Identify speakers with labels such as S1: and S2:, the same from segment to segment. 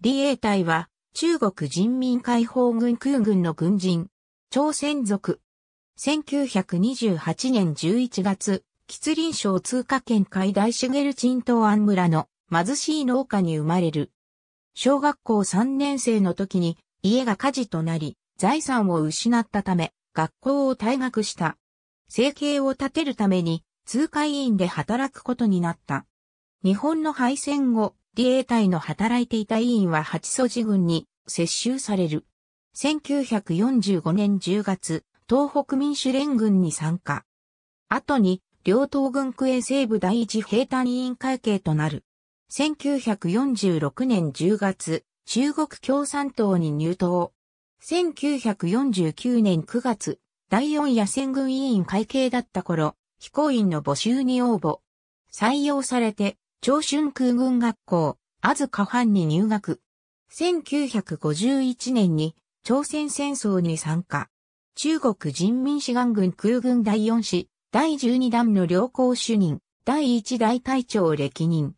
S1: 李英隊は、中国人民解放軍空軍の軍人、朝鮮族。1928年11月、吉林省通過県海大茂鎮東安村の貧しい農家に生まれる。小学校3年生の時に家が火事となり、財産を失ったため、学校を退学した。生計を立てるために、通貨委員で働くことになった。日本の敗戦後、自衛隊の働いていた委員は八祖寺軍に接収される。1945年10月、東北民主連軍に参加。後に、両党軍区営西部第一兵隊委員会系となる。1946年10月、中国共産党に入党。1949年9月、第四野戦軍委員会系だった頃、飛行員の募集に応募。採用されて、長春空軍学校、あずか藩に入学。1951年に朝鮮戦争に参加。中国人民志願軍空軍第4師、第12弾の良好主任、第1大隊長を歴任。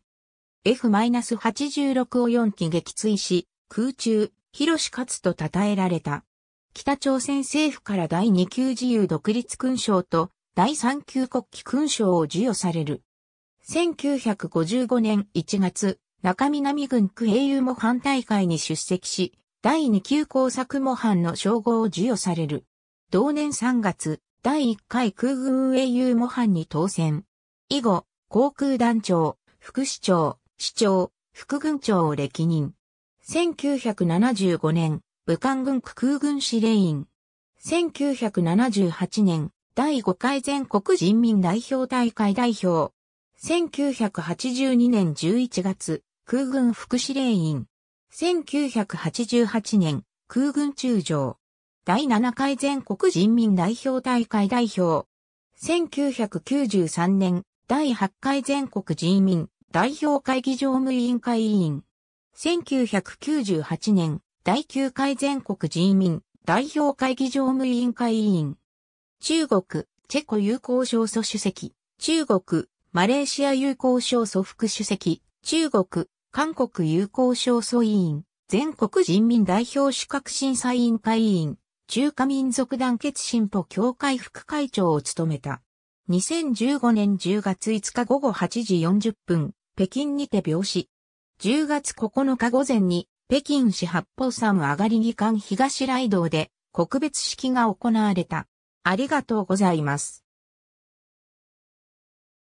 S1: F-86 を4機撃墜し、空中、広し勝つと称えられた。北朝鮮政府から第2級自由独立勲章と第3級国旗勲章を授与される。1955年1月、中南軍区英雄模範大会に出席し、第2級工作模範の称号を授与される。同年3月、第1回空軍英雄模範に当選。以後、航空団長、副市長、市長、副軍長を歴任。1975年、武漢軍区空軍司令員。1978年、第5回全国人民代表大会代表。1982年11月、空軍副司令員。1988年、空軍中将。第7回全国人民代表大会代表。1993年、第8回全国人民代表会議常務委員会委員。1998年、第9回全国人民代表会議常務委員会委員。中国、チェコ友好省組主席。中国、マレーシア友好省祖副主席、中国、韓国友好省祖委員、全国人民代表資格審査委員会委員、中華民族団結進歩協会副会長を務めた。2015年10月5日午後8時40分、北京にて病死。10月9日午前に、北京市八方山上がり議館東来道で、告別式が行われた。ありがとうございます。